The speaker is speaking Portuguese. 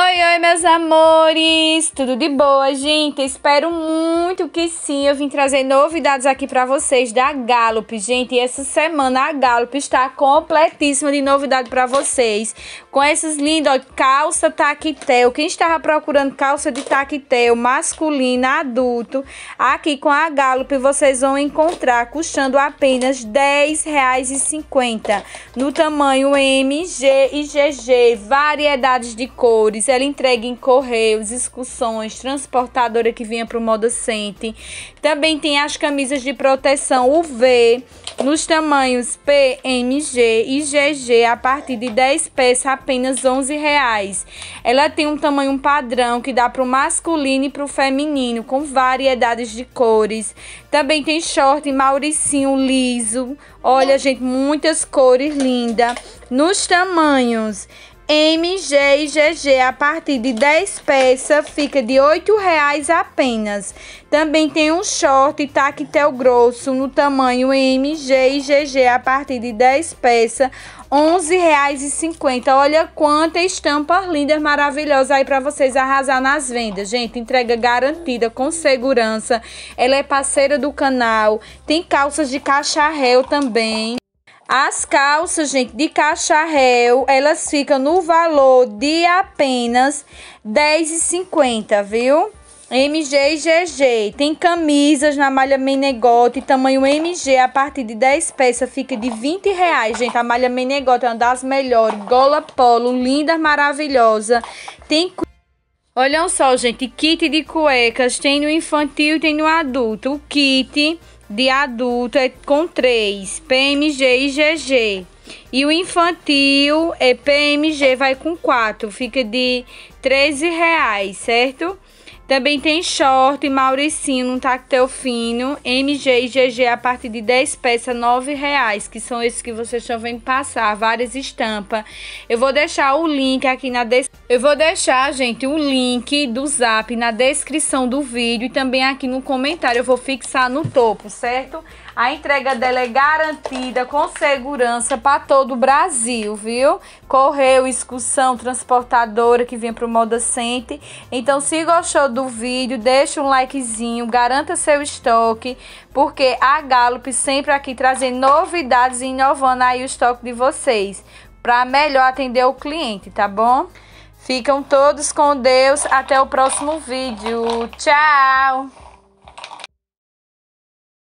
Oi, oi, meus amores! Tudo de boa, gente? Espero muito que sim. Eu vim trazer novidades aqui para vocês da Gallup, gente. E essa semana a Gallup está completíssima de novidade para vocês. Com esses lindos, ó, calça taquetel. Quem estava procurando calça de taquetel masculina, adulto, aqui com a Gallup vocês vão encontrar custando apenas R$10,50. No tamanho M, G e GG. Variedades de cores ela era entregue em correios, excursões, transportadora que vinha para o Moda Center. Também tem as camisas de proteção UV nos tamanhos PMG e GG a partir de 10 peças apenas 11. Reais. Ela tem um tamanho padrão que dá para o masculino e para o feminino com variedades de cores. Também tem short mauricinho liso. Olha, gente, muitas cores linda nos tamanhos MG e GG a partir de 10 peças fica de R$ 8,00 apenas. Também tem um short tactel grosso no tamanho MG e GG a partir de 10 peças, R$ 11,50. Olha quanta estampa linda, maravilhosa aí para vocês arrasar nas vendas, gente. Entrega garantida, com segurança. Ela é parceira do canal. Tem calças de cacharréu também. As calças, gente, de cacharréu, elas ficam no valor de apenas R$10,50, viu? MG e GG. Tem camisas na malha Menegote, tamanho MG, a partir de 10 peças fica de 20 reais, gente. A malha Menegote é uma das melhores, gola polo, linda, maravilhosa. Tem... Olham só, gente, kit de cuecas, tem no infantil, tem no adulto. O kit de adulto é com 3, PMG e GG. E o infantil é PMG vai com 4, fica de 13 reais, certo? Também tem short, mauricino, tacteu fino, MG e GG a partir de 10 peças, 9 reais, que são esses que vocês estão vendo passar, várias estampas. Eu vou deixar o link aqui na descrição. Eu vou deixar, gente, o link do zap na descrição do vídeo e também aqui no comentário eu vou fixar no topo, certo? A entrega dela é garantida com segurança para todo o Brasil, viu? Correio, excursão, transportadora que vem para o Moda Center. Então, se gostou do vídeo, deixa um likezinho, garanta seu estoque, porque a Gallup sempre aqui trazendo novidades e inovando aí o estoque de vocês para melhor atender o cliente, tá bom? Ficam todos com Deus. Até o próximo vídeo. Tchau!